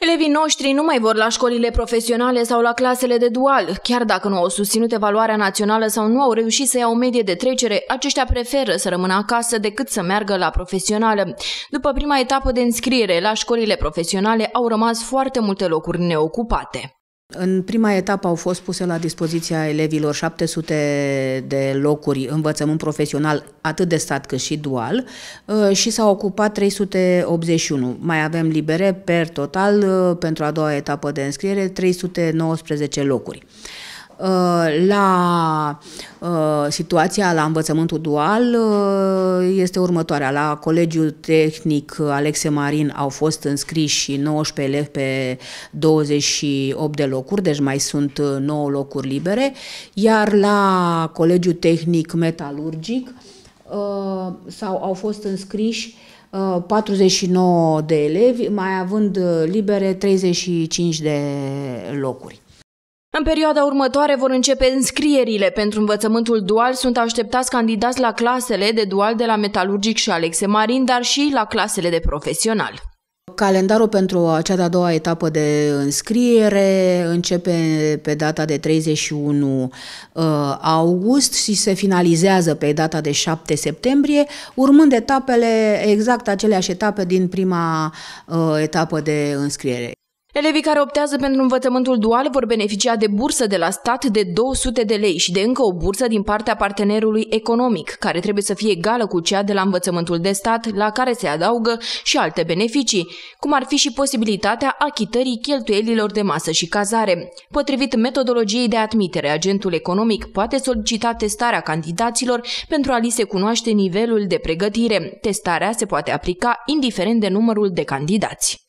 Elevii noștri nu mai vor la școlile profesionale sau la clasele de dual. Chiar dacă nu au susținut evaluarea națională sau nu au reușit să iau o medie de trecere, aceștia preferă să rămână acasă decât să meargă la profesională. După prima etapă de înscriere la școlile profesionale au rămas foarte multe locuri neocupate. În prima etapă au fost puse la dispoziția elevilor 700 de locuri învățământ profesional, atât de stat cât și dual, uh, și s-au ocupat 381. Mai avem libere, per total, uh, pentru a doua etapă de înscriere, 319 locuri. Uh, la uh, situația la învățământul dual uh, este următoarea. La Colegiul Tehnic Alexe Marin au fost înscriși 19 elevi pe 28 de locuri, deci mai sunt 9 locuri libere, iar la Colegiul Tehnic Metalurgic sau au fost înscriși 49 de elevi, mai având libere 35 de locuri. În perioada următoare vor începe înscrierile pentru învățământul dual. Sunt așteptați candidați la clasele de dual de la Metalurgic și Alexe Marin, dar și la clasele de profesional. Calendarul pentru acea de-a doua etapă de înscriere începe pe data de 31 uh, august și se finalizează pe data de 7 septembrie, urmând etapele, exact aceleași etape din prima uh, etapă de înscriere. Elevii care optează pentru învățământul dual vor beneficia de bursă de la stat de 200 de lei și de încă o bursă din partea partenerului economic, care trebuie să fie egală cu cea de la învățământul de stat, la care se adaugă și alte beneficii, cum ar fi și posibilitatea achitării cheltuielilor de masă și cazare. Potrivit metodologiei de admitere, agentul economic poate solicita testarea candidaților pentru a li se cunoaște nivelul de pregătire. Testarea se poate aplica indiferent de numărul de candidați.